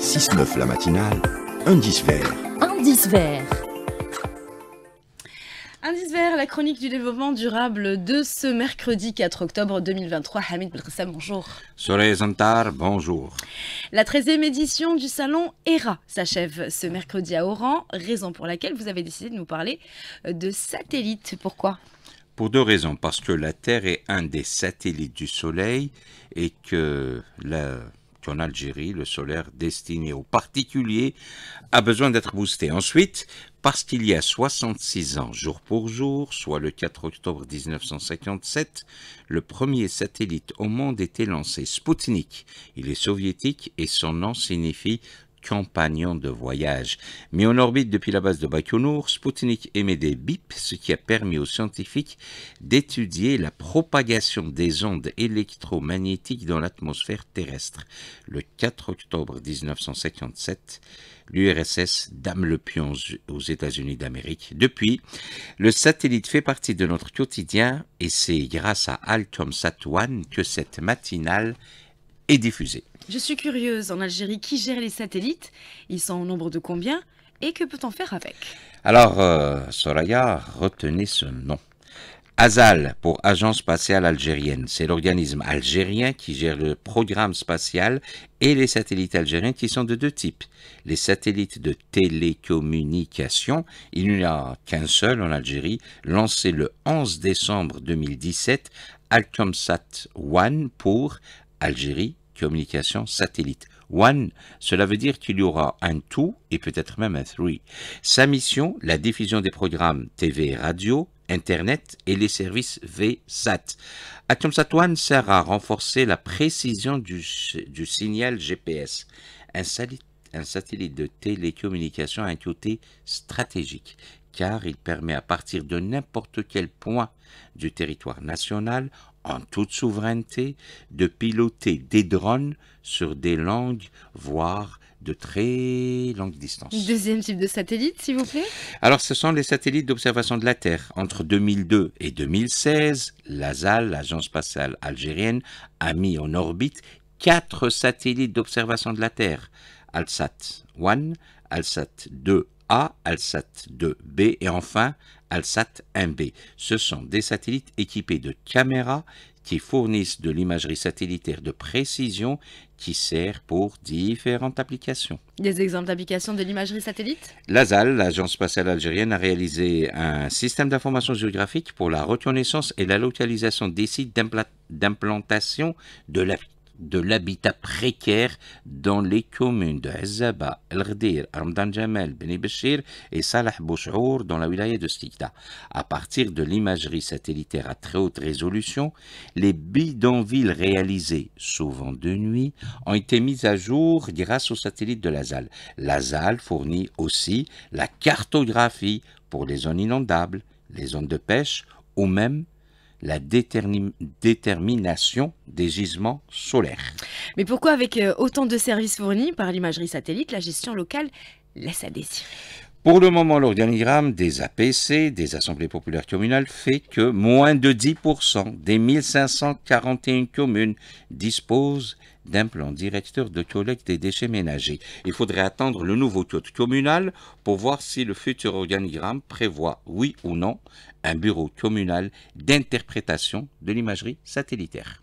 6-9 la matinale, indice vert. Indice vert. Indice vert, la chronique du développement durable de ce mercredi 4 octobre 2023. Hamid Belrissam, bonjour. Soleil Zantar, bonjour. La 13e édition du salon ERA s'achève ce mercredi à Oran, raison pour laquelle vous avez décidé de nous parler de satellites. Pourquoi Pour deux raisons. Parce que la Terre est un des satellites du Soleil et que la qu'en Algérie, le solaire destiné aux particuliers a besoin d'être boosté. Ensuite, parce qu'il y a 66 ans jour pour jour, soit le 4 octobre 1957, le premier satellite au monde était lancé, Sputnik. Il est soviétique et son nom signifie compagnon de voyage. Mis en orbite depuis la base de Baikonour, Sputnik émet des bips, ce qui a permis aux scientifiques d'étudier la propagation des ondes électromagnétiques dans l'atmosphère terrestre. Le 4 octobre 1957, l'URSS dame le pion aux États-Unis d'Amérique. Depuis, le satellite fait partie de notre quotidien et c'est grâce à Altom Satwan que cette matinale et Je suis curieuse, en Algérie, qui gère les satellites Ils sont au nombre de combien Et que peut-on faire avec Alors, euh, Soraya, retenez ce nom. ASAL pour Agence spatiale algérienne. C'est l'organisme algérien qui gère le programme spatial et les satellites algériens qui sont de deux types. Les satellites de télécommunication, il n'y en a qu'un seul en Algérie, lancé le 11 décembre 2017, Alcomsat 1 pour Algérie communication satellite. One, cela veut dire qu'il y aura un two et peut-être même un three. Sa mission, la diffusion des programmes TV radio, Internet et les services VSAT. sat One sert à renforcer la précision du, signal GPS. Un, un satellite de télécommunication a un côté stratégique car il permet à partir de n'importe quel point du territoire national en toute souveraineté, de piloter des drones sur des langues, voire de très longues distances. Deuxième type de satellite, s'il vous plaît Alors, ce sont les satellites d'observation de la Terre. Entre 2002 et 2016, l'ASAL, l'Agence spatiale algérienne, a mis en orbite quatre satellites d'observation de la Terre. ALSAT 1, ALSAT 2 a, ALSAT 2B et enfin ALSAT 1B. Ce sont des satellites équipés de caméras qui fournissent de l'imagerie satellitaire de précision qui sert pour différentes applications. Des exemples d'applications de l'imagerie satellite L'ASAL, l'Agence spatiale algérienne, a réalisé un système d'information géographique pour la reconnaissance et la localisation des sites d'implantation de l'application de l'habitat précaire dans les communes de Azaba, El Ghadir, Ramdan Jamel, Beni Béchir et Salah Bouchour dans la wilaya de Stigda. À partir de l'imagerie satellitaire à très haute résolution, les bidonvilles réalisées, souvent de nuit, ont été mises à jour grâce aux satellites de l'Azal. L'Azal fournit aussi la cartographie pour les zones inondables, les zones de pêche ou même la détermination des gisements solaires. Mais pourquoi avec euh, autant de services fournis par l'imagerie satellite, la gestion locale laisse à désirer pour le moment, l'organigramme des APC, des assemblées populaires communales, fait que moins de 10% des 1541 communes disposent d'un plan directeur de collecte des déchets ménagers. Il faudrait attendre le nouveau code communal pour voir si le futur organigramme prévoit, oui ou non, un bureau communal d'interprétation de l'imagerie satellitaire.